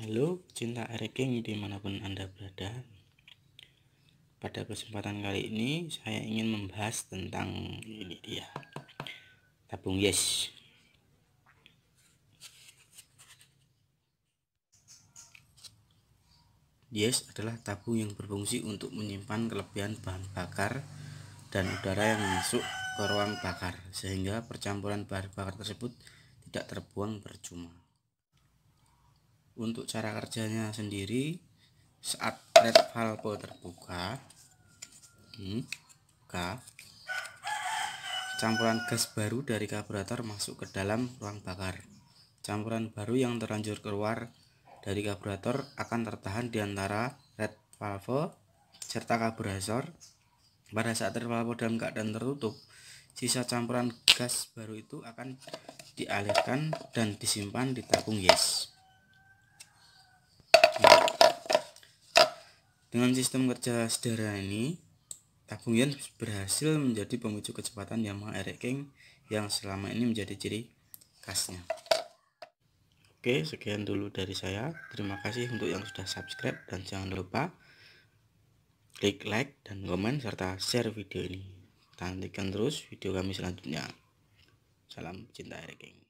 Halo cinta Arking dimanapun Anda berada Pada kesempatan kali ini saya ingin membahas tentang ini dia Tabung yes Yes adalah tabung yang berfungsi untuk menyimpan kelebihan bahan bakar dan udara yang masuk ke ruang bakar sehingga percampuran bahan bakar tersebut tidak terbuang percuma untuk cara kerjanya sendiri saat red valve terbuka hmm, buka campuran gas baru dari karburator masuk ke dalam ruang bakar campuran baru yang terlanjur keluar dari karburator akan tertahan di antara red valve serta karburator pada saat red valve dalam keadaan tertutup sisa campuran gas baru itu akan dialirkan dan disimpan di tabung yes Dengan sistem kerja sederhana ini, Tabung Yen berhasil menjadi pemicu kecepatan Yamaha RX King yang selama ini menjadi ciri khasnya. Oke, sekian dulu dari saya. Terima kasih untuk yang sudah subscribe dan jangan lupa klik like dan komen serta share video ini. Nantikan terus video kami selanjutnya. Salam cinta King.